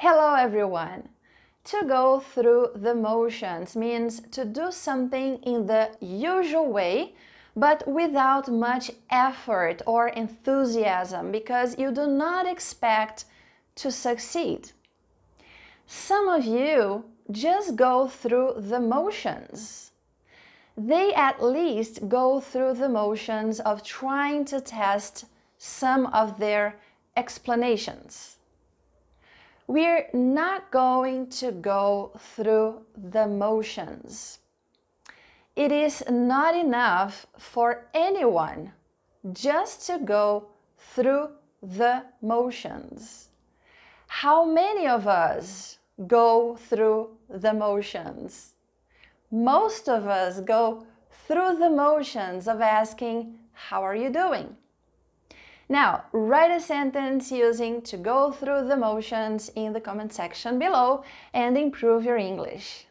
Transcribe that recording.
Hello everyone! To go through the motions means to do something in the usual way, but without much effort or enthusiasm because you do not expect to succeed. Some of you just go through the motions. They at least go through the motions of trying to test some of their explanations. We're not going to go through the motions. It is not enough for anyone just to go through the motions. How many of us go through the motions? Most of us go through the motions of asking, How are you doing? Now, write a sentence using to go through the motions in the comment section below and improve your English.